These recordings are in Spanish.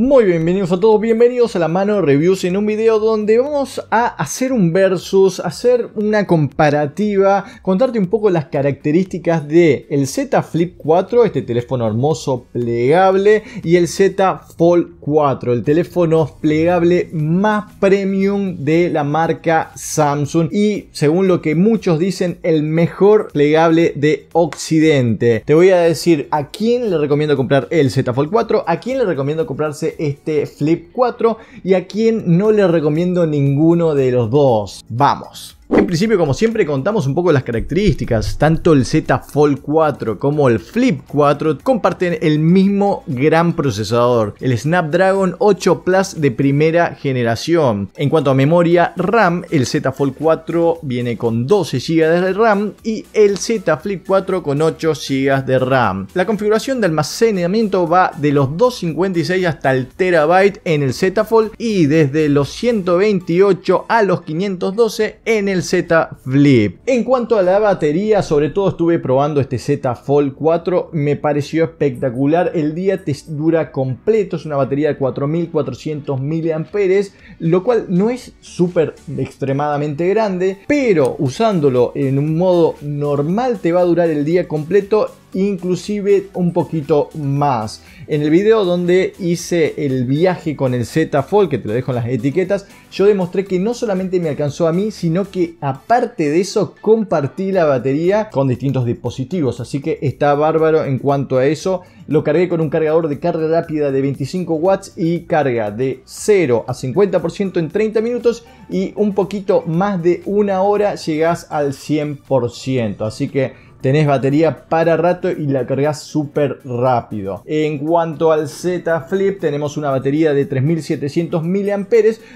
Muy bienvenidos a todos, bienvenidos a la mano reviews en un video donde vamos a hacer un versus, hacer una comparativa, contarte un poco las características de el Z Flip 4, este teléfono hermoso plegable, y el Z Fold 4, el teléfono plegable más premium de la marca Samsung y según lo que muchos dicen el mejor plegable de Occidente. Te voy a decir a quién le recomiendo comprar el Z Fold 4, a quién le recomiendo comprarse este Flip 4 y a quien no le recomiendo ninguno de los dos. Vamos. En principio, como siempre, contamos un poco las características. Tanto el Z Fold 4 como el Flip 4 comparten el mismo gran procesador, el Snapdragon 8 Plus de primera generación. En cuanto a memoria RAM, el Z Fold 4 viene con 12 GB de RAM y el Z Flip 4 con 8 GB de RAM. La configuración de almacenamiento va de los 256 hasta el terabyte en el Z Fold y desde los 128 a los 512 en el Z Flip. En cuanto a la batería, sobre todo estuve probando este Z Fold 4, me pareció espectacular, el día te dura completo, es una batería de 4400 mAh, lo cual no es súper extremadamente grande, pero usándolo en un modo normal te va a durar el día completo inclusive un poquito más. En el video donde hice el viaje con el Z Fold, que te lo dejo en las etiquetas, yo demostré que no solamente me alcanzó a mí, sino que aparte de eso compartí la batería con distintos dispositivos, así que está bárbaro en cuanto a eso. Lo cargué con un cargador de carga rápida de 25 watts y carga de 0 a 50% en 30 minutos y un poquito más de una hora llegas al 100%, así que tenés batería para rato y la cargas súper rápido. En cuanto al Z Flip, tenemos una batería de 3700 mAh,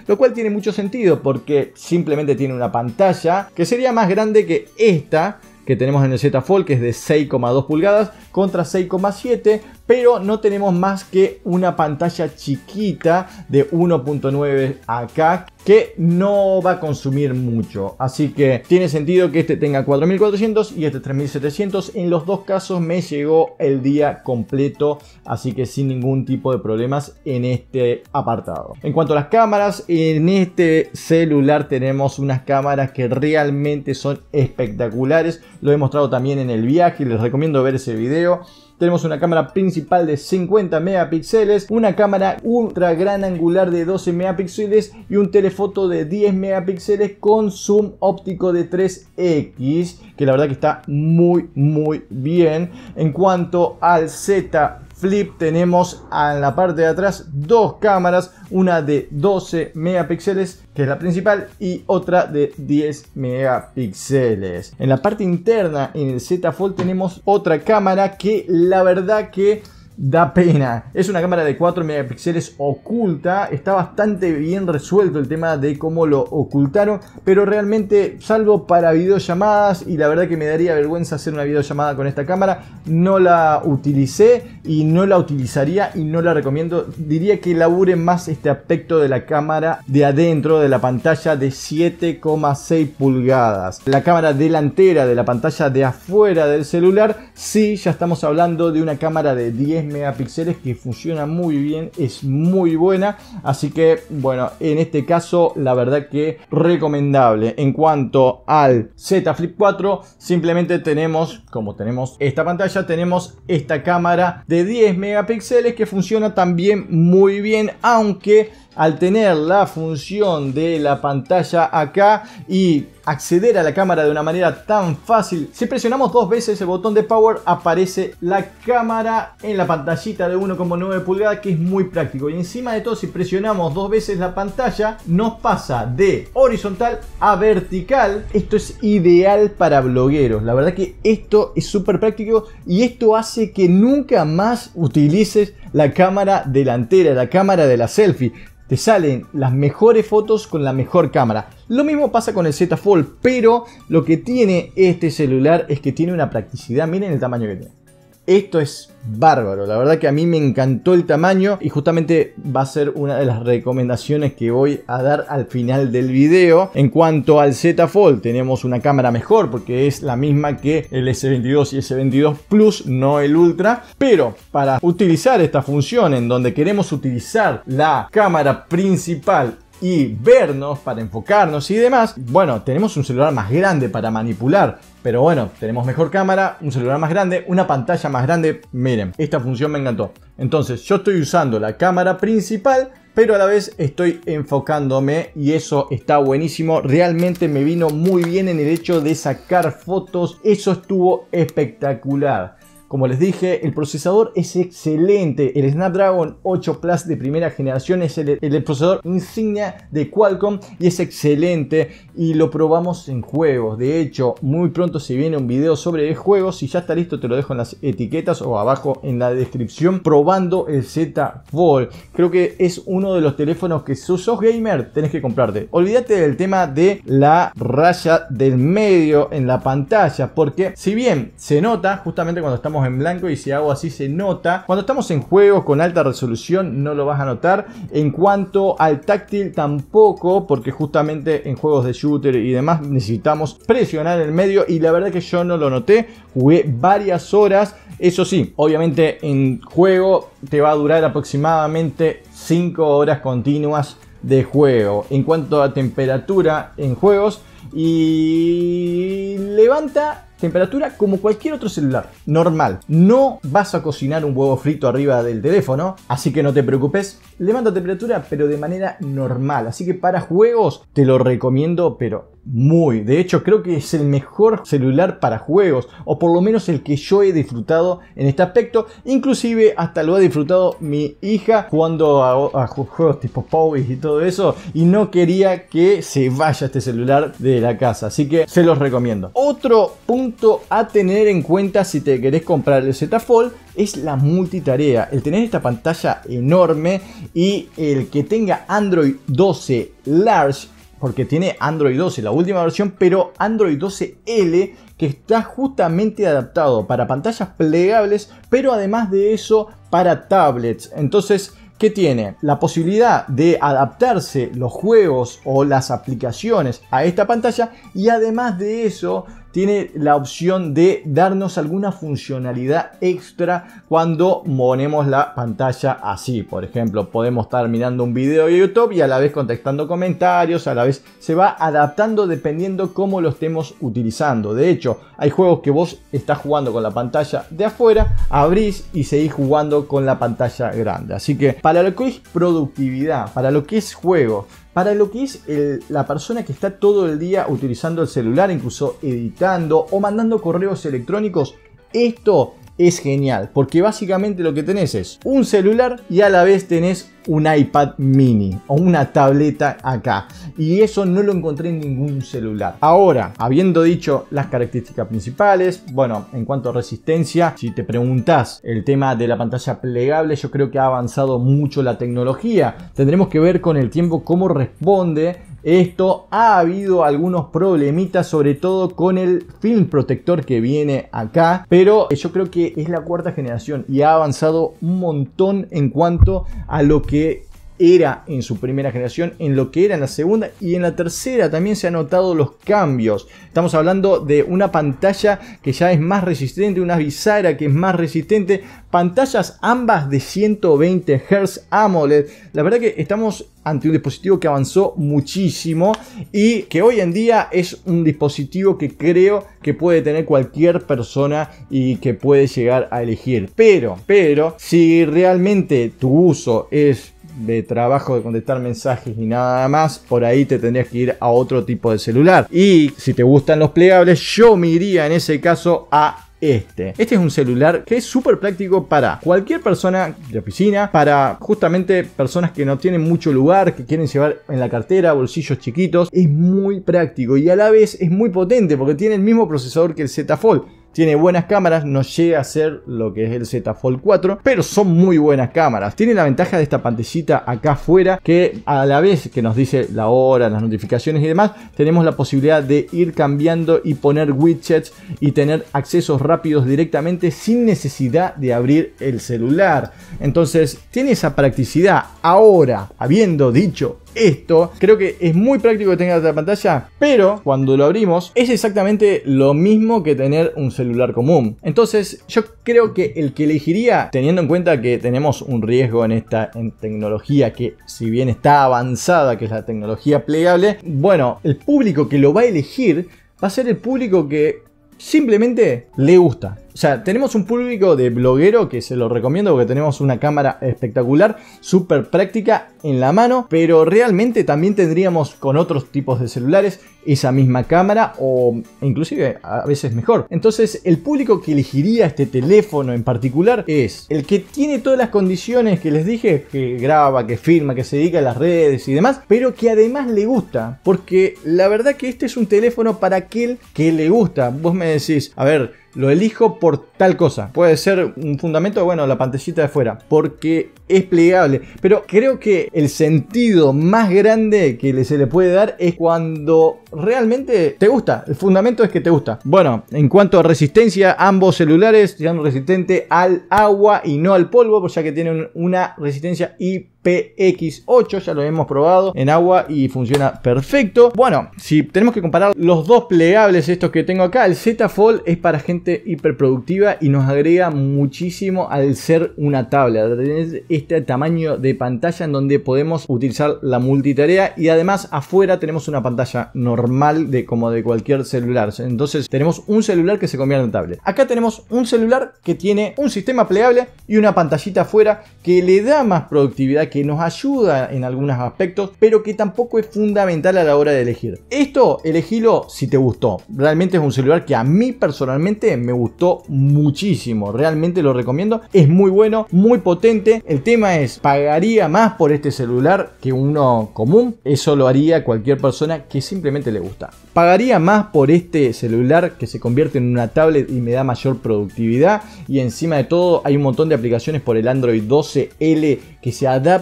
lo cual tiene mucho sentido porque simplemente tiene una pantalla que sería más grande que esta que tenemos en el Z Fold, que es de 6,2 pulgadas contra 6,7, pero no tenemos más que una pantalla chiquita de 1.9 acá que no va a consumir mucho. Así que tiene sentido que este tenga 4400 y este 3700. En los dos casos me llegó el día completo, así que sin ningún tipo de problemas en este apartado. En cuanto a las cámaras, en este celular tenemos unas cámaras que realmente son espectaculares. Lo he mostrado también en el viaje, y les recomiendo ver ese video. Tenemos una cámara principal de 50 megapíxeles, una cámara ultra gran angular de 12 megapíxeles y un teléfono foto de 10 megapíxeles con zoom óptico de 3x, que la verdad que está muy muy bien. En cuanto al Z Flip tenemos en la parte de atrás dos cámaras, una de 12 megapíxeles que es la principal y otra de 10 megapíxeles. En la parte interna en el Z Fold tenemos otra cámara que la verdad que da pena. Es una cámara de 4 megapíxeles oculta, está bastante bien resuelto el tema de cómo lo ocultaron, pero realmente salvo para videollamadas y la verdad que me daría vergüenza hacer una videollamada con esta cámara, no la utilicé y no la utilizaría y no la recomiendo. Diría que labure más este aspecto de la cámara de adentro de la pantalla de 7,6 pulgadas. La cámara delantera de la pantalla de afuera del celular, sí, ya estamos hablando de una cámara de 10 megapíxeles que funciona muy bien, es muy buena. Así que, bueno, en este caso, la verdad que recomendable. En cuanto al Z Flip 4, simplemente tenemos, como tenemos esta pantalla, tenemos esta cámara de 10 megapíxeles que funciona también muy bien, aunque al tener la función de la pantalla acá y acceder a la cámara de una manera tan fácil. Si presionamos dos veces el botón de power aparece la cámara en la pantallita de 1,9 pulgadas que es muy práctico. Y encima de todo si presionamos dos veces la pantalla nos pasa de horizontal a vertical. Esto es ideal para blogueros. La verdad que esto es súper práctico y esto hace que nunca más utilices la cámara delantera, la cámara de la selfie te salen las mejores fotos con la mejor cámara. Lo mismo pasa con el Z Fold, pero lo que tiene este celular es que tiene una practicidad. Miren el tamaño que tiene. Esto es bárbaro, la verdad que a mí me encantó el tamaño y justamente va a ser una de las recomendaciones que voy a dar al final del video. En cuanto al Z Fold, tenemos una cámara mejor porque es la misma que el S22 y S22 Plus, no el Ultra, pero para utilizar esta función en donde queremos utilizar la cámara principal y vernos, para enfocarnos y demás, bueno, tenemos un celular más grande para manipular. Pero bueno, tenemos mejor cámara, un celular más grande, una pantalla más grande. Miren, esta función me encantó. Entonces, yo estoy usando la cámara principal pero a la vez estoy enfocándome y eso está buenísimo. Realmente me vino muy bien en el hecho de sacar fotos, eso estuvo espectacular. Como les dije, el procesador es excelente. El Snapdragon 8 Plus de primera generación es el, procesador insignia de Qualcomm y es excelente. Y lo probamos en juegos. De hecho, muy pronto se viene un video sobre juegos. Si ya está listo, te lo dejo en las etiquetas o abajo en la descripción. Probando el Z Fold. Creo que es uno de los teléfonos que si sos gamer tenés que comprarte. Olvídate del tema de la raya del medio en la pantalla. Porque si bien se nota justamente cuando estamos en blanco y si hago así se nota. Cuando estamos en juegos con alta resolución no lo vas a notar. En cuanto al táctil tampoco, porque justamente en juegos de shooter y demás necesitamos presionar el medio y la verdad que yo no lo noté. Jugué varias horas. Eso sí, obviamente en juego te va a durar aproximadamente 5 horas continuas de juego. En cuanto a temperatura en juegos, y levanta temperatura como cualquier otro celular, normal. No vas a cocinar un huevo frito arriba del teléfono, así que no te preocupes, le mando temperatura pero de manera normal, así que para juegos te lo recomiendo, pero muy. De hecho, creo que es el mejor celular para juegos, o por lo menos el que yo he disfrutado en este aspecto. Inclusive hasta lo ha disfrutado mi hija jugando a, juegos tipo Powys y todo eso, y no quería que se vaya este celular de la casa, así que se los recomiendo. Otro punto a tener en cuenta si te querés comprar el Z Fold es la multitarea, el tener esta pantalla enorme y el que tenga Android 12 Large porque tiene Android 12, la última versión, pero Android 12L que está justamente adaptado para pantallas plegables, pero además de eso para tablets. Entonces, ¿qué tiene? La posibilidad de adaptarse los juegos o las aplicaciones a esta pantalla y además de eso tiene la opción de darnos alguna funcionalidad extra cuando ponemos la pantalla así. Por ejemplo, podemos estar mirando un video de YouTube y a la vez contestando comentarios, a la vez se va adaptando dependiendo cómo lo estemos utilizando. De hecho, hay juegos que vos estás jugando con la pantalla de afuera, abrís y seguís jugando con la pantalla grande. Así que para lo que es productividad, para lo que es juego, para lo que es la persona que está todo el día utilizando el celular, incluso editando o mandando correos electrónicos, esto es genial, porque básicamente lo que tenés es un celular y a la vez tenés un iPad mini o una tableta acá. Y eso no lo encontré en ningún celular. Ahora, habiendo dicho las características principales, bueno, en cuanto a resistencia, si te preguntas el tema de la pantalla plegable, yo creo que ha avanzado mucho la tecnología. Tendremos que ver con el tiempo cómo responde esto ha habido algunos problemitas, sobre todo con el film protector que viene acá, pero yo creo que es la cuarta generación y ha avanzado un montón en cuanto a lo que era en su primera generación, en lo que era en la segunda y en la tercera también se han notado los cambios. Estamos hablando de una pantalla que ya es más resistente, una bisagra que es más resistente, pantallas ambas de 120 Hz AMOLED. La verdad que estamos ante un dispositivo que avanzó muchísimo y que hoy en día es un dispositivo que creo que puede tener cualquier persona y que puede llegar a elegir. Pero, pero, si realmente tu uso es de trabajo de contestar mensajes y nada más, por ahí te tendrías que ir a otro tipo de celular. Y si te gustan los plegables, yo me iría en ese caso a este. Este es un celular que es súper práctico para cualquier persona de oficina, para justamente personas que no tienen mucho lugar, que quieren llevar en la cartera, bolsillos chiquitos. Es muy práctico y a la vez es muy potente porque tiene el mismo procesador que el Z Fold tiene buenas cámaras, no llega a ser lo que es el Z Fold 4, pero son muy buenas cámaras. Tiene la ventaja de esta pantallita acá afuera que a la vez que nos dice la hora, las notificaciones y demás, tenemos la posibilidad de ir cambiando y poner widgets y tener accesos rápidos directamente sin necesidad de abrir el celular. Entonces, tiene esa practicidad. Ahora, habiendo dicho esto. Creo que es muy práctico que tenga la pantalla, pero cuando lo abrimos es exactamente lo mismo que tener un celular común. Entonces yo creo que el que elegiría, teniendo en cuenta que tenemos un riesgo en esta tecnología que si bien está avanzada, que es la tecnología plegable, bueno, el público que lo va a elegir va a ser el público que simplemente le gusta. O sea, tenemos un público de bloguero que se lo recomiendo porque tenemos una cámara espectacular, súper práctica en la mano, pero realmente también tendríamos con otros tipos de celulares esa misma cámara o inclusive a veces mejor. Entonces el público que elegiría este teléfono en particular es el que tiene todas las condiciones que les dije, que graba, que firma, que se dedica a las redes y demás, pero que además le gusta, porque la verdad que este es un teléfono para aquel que le gusta. Vos me decís, a ver, lo elijo por tal cosa. Puede ser un fundamento, bueno, la pantallita de fuera, porque es plegable. Pero creo que el sentido más grande que se le puede dar es cuando realmente te gusta. El fundamento es que te gusta. Bueno, en cuanto a resistencia, ambos celulares sean resistentes al agua y no al polvo, ya que tienen una resistencia y PX8, ya lo hemos probado en agua y funciona perfecto. Bueno, si tenemos que comparar los dos plegables estos que tengo acá, el Z Fold es para gente hiperproductiva y nos agrega muchísimo al ser una tabla. tener este tamaño de pantalla en donde podemos utilizar la multitarea y además afuera tenemos una pantalla normal de como de cualquier celular. Entonces tenemos un celular que se convierte en tablet. Acá tenemos un celular que tiene un sistema plegable y una pantallita afuera que le da más productividad que nos ayuda en algunos aspectos, pero que tampoco es fundamental a la hora de elegir. Esto, elegilo si te gustó. Realmente es un celular que a mí personalmente me gustó muchísimo. Realmente lo recomiendo. Es muy bueno, muy potente. El tema es, ¿pagaría más por este celular que uno común? Eso lo haría cualquier persona que simplemente le gusta. ¿Pagaría más por este celular que se convierte en una tablet y me da mayor productividad? Y encima de todo hay un montón de aplicaciones por el Android 12L que se adaptan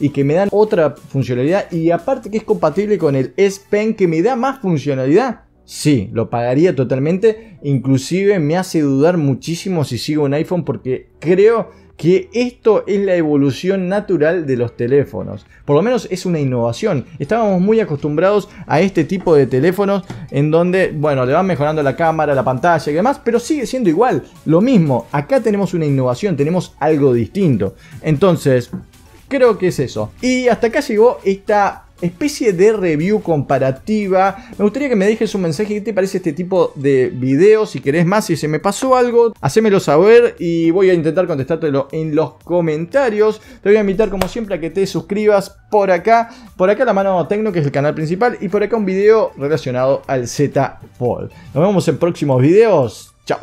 y que me dan otra funcionalidad y aparte que es compatible con el S Pen que me da más funcionalidad. Sí, lo pagaría totalmente. Inclusive me hace dudar muchísimo si sigo un iPhone porque creo que esto es la evolución natural de los teléfonos. Por lo menos es una innovación. Estábamos muy acostumbrados a este tipo de teléfonos en donde, bueno, le van mejorando la cámara, la pantalla y demás, pero sigue siendo igual, lo mismo. Acá tenemos una innovación, tenemos algo distinto. Entonces, Creo que es eso. Y hasta acá llegó esta especie de review comparativa. Me gustaría que me dejes un mensaje. ¿Qué te parece este tipo de video? Si querés más, si se me pasó algo, hacémelo saber y voy a intentar contestártelo en los comentarios. Te voy a invitar, como siempre, a que te suscribas por acá. Por acá la mano Tecno, que es el canal principal, y por acá un video relacionado al Z-Fold. Nos vemos en próximos videos. Chao.